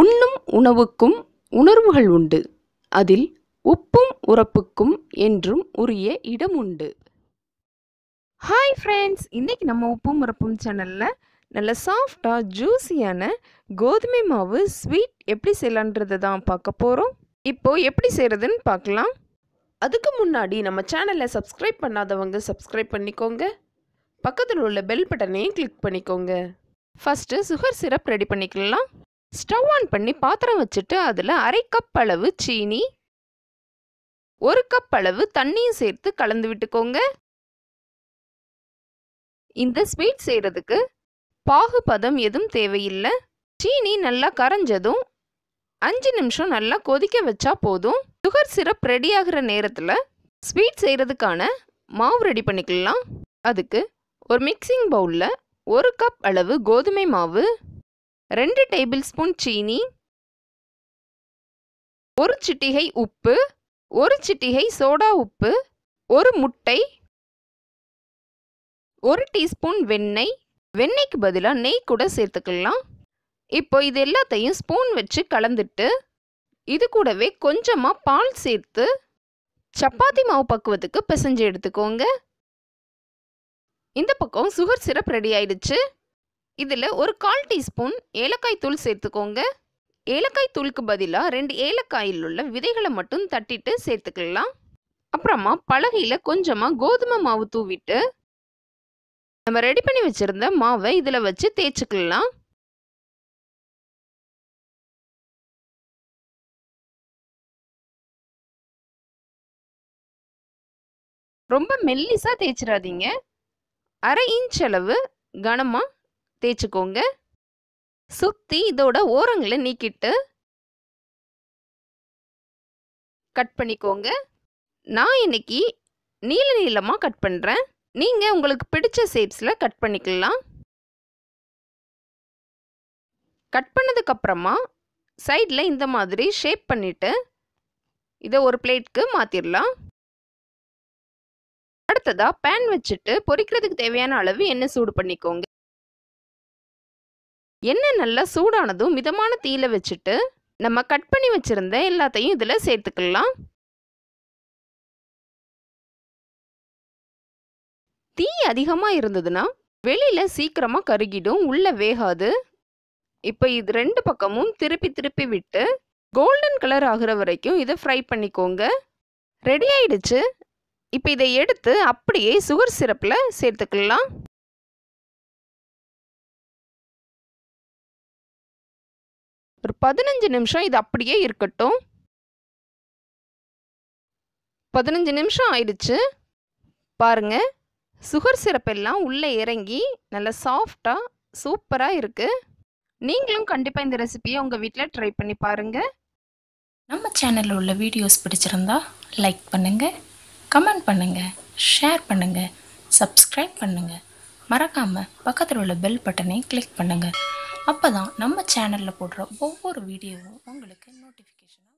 உண்ணும் உணவுக்கும் உணர்வுகள் உண்டு அதில் உப்பும் உறப்புக்கும் என்றும் உரிய இடம் உண்டு ஹாய் ஃப்ரெண்ட்ஸ் இன்றைக்கி நம்ம உப்பும் உறப்பும் சேனலில் நல்ல சாஃப்டாக ஜூஸியான கோதுமை மாவு ஸ்வீட் எப்படி செய்யலான்றதை தான் பார்க்க போகிறோம் இப்போது எப்படி செய்கிறதுன்னு பார்க்கலாம் அதுக்கு முன்னாடி நம்ம சேனலை சப்ஸ்கிரைப் பண்ணாதவங்க சப்ஸ்கிரைப் பண்ணிக்கோங்க பக்கத்தில் உள்ள பெல் பட்டனையும் கிளிக் பண்ணிக்கோங்க ஃபஸ்ட்டு சுகர் சிரப் ரெடி பண்ணிக்கலாம் ஸ்டவ் ஆன் பண்ணி பாத்திரம் வச்சுட்டு அதில் அரை கப் அளவு சீனி ஒரு கப் அளவு தண்ணியும் சேர்த்து கலந்து விட்டுக்கோங்க இந்த ஸ்வீட் செய்கிறதுக்கு பாகு பதம் எதுவும் தேவையில்லை சீனி நல்லா கரைஞ்சதும் அஞ்சு நிமிஷம் நல்லா கொதிக்க வச்சா போதும் சுகர் சிரப் ரெடி ஆகிற நேரத்தில் ஸ்வீட் செய்கிறதுக்கான மாவு ரெடி பண்ணிக்கலாம் அதுக்கு ஒரு மிக்சிங் பவுலில் ஒரு கப் அளவு கோதுமை மாவு ரெண்டு டேபிள் ஸ்பூன் சீனி ஒரு சிட்டிகை உப்பு ஒரு சிட்டிகை சோடா உப்பு ஒரு முட்டை ஒரு டீஸ்பூன் வெண்ணெய் வெண்ணெய்க்கு பதிலாக நெய் கூட சேர்த்துக்கலாம் இப்போ இது எல்லாத்தையும் ஸ்பூன் வச்சு கலந்துட்டு இது கூடவே கொஞ்சமாக பால் சேர்த்து சப்பாத்தி மாவு பக்குவத்துக்கு பிசைஞ்சு எடுத்துக்கோங்க இந்த பக்கம் சுகர் சிரப் ரெடி ஆயிடுச்சு இதில் ஒரு கால் டீஸ்பூன் ஏலக்காய் தூள் சேர்த்துக்கோங்க ஏலக்காய் தூளுக்கு பதிலாக ரெண்டு ஏலக்காயில் உள்ள விதைகளை மட்டும் தட்டிட்டு சேர்த்துக்கலாம் அப்புறமா பலகையில் கொஞ்சமாக கோதுமை மாவு தூவிட்டு நம்ம ரெடி பண்ணி வச்சுருந்த மாவை இதில் வச்சு தேய்ச்சிக்கலாம் ரொம்ப மெல்லிசாக தேய்ச்சிடாதீங்க அரை இன்ச் அளவு கனமாக தேய்ச்சிக்கோங்க சுற்றி இதோட ஓரங்களை நீக்கிட்டு கட் பண்ணிக்கோங்க நான் இன்னைக்கு நீல நீளமாக கட் பண்ணுறேன் நீங்கள் உங்களுக்கு பிடிச்ச ஷேப்ஸில் கட் பண்ணிக்கலாம் கட் பண்ணதுக்கப்புறமா சைடில் இந்த மாதிரி ஷேப் பண்ணிவிட்டு இதை ஒரு பிளேட்க்கு மாற்றிடலாம் அடுத்ததாக பேன் வச்சுட்டு பொரிக்கிறதுக்கு தேவையான அளவு எண்ணெய் சூடு பண்ணிக்கோங்க எண்ணெய் நல்லா சூடானதும் மிதமான தீயில வச்சுட்டு நம்ம கட் பண்ணி வச்சுருந்த எல்லாத்தையும் இதில் சேர்த்துக்கலாம் தீ அதிகமாக இருந்ததுன்னா வெளியில் சீக்கிரமாக கருகிடும் உள்ளே வேகாது இப்போ இது ரெண்டு பக்கமும் திருப்பி திருப்பி விட்டு கோல்டன் கலர் ஆகிற வரைக்கும் இதை ஃப்ரை பண்ணிக்கோங்க ரெடி ஆயிடுச்சு இப்போ இதை எடுத்து அப்படியே சுகர் சிரப்பில் சேர்த்துக்கலாம் பதினஞ்சு நிமிஷம் இது அப்படியே இருக்கட்டும் பதினஞ்சு நிமிஷம் ஆயிடுச்சு பாருங்க சுகர் சிரப் எல்லாம் உள்ளே இறங்கி நல்லா சாஃப்டாக சூப்பராக இருக்குது நீங்களும் கண்டிப்பாக இந்த ரெசிபியை உங்கள் வீட்டில் ட்ரை பண்ணி பாருங்கள் நம்ம சேனலில் உள்ள வீடியோஸ் பிடிச்சிருந்தா லைக் பண்ணுங்கள் கமெண்ட் பண்ணுங்கள் ஷேர் பண்ணுங்கள் சப்ஸ்கிரைப் பண்ணுங்கள் மறக்காமல் பக்கத்தில் உள்ள பெல் பட்டனை கிளிக் பண்ணுங்கள் அப்போ தான் நம்ம சேனலில் போடுற ஒவ்வொரு வீடியோவும் உங்களுக்கு நோட்டிஃபிகேஷன்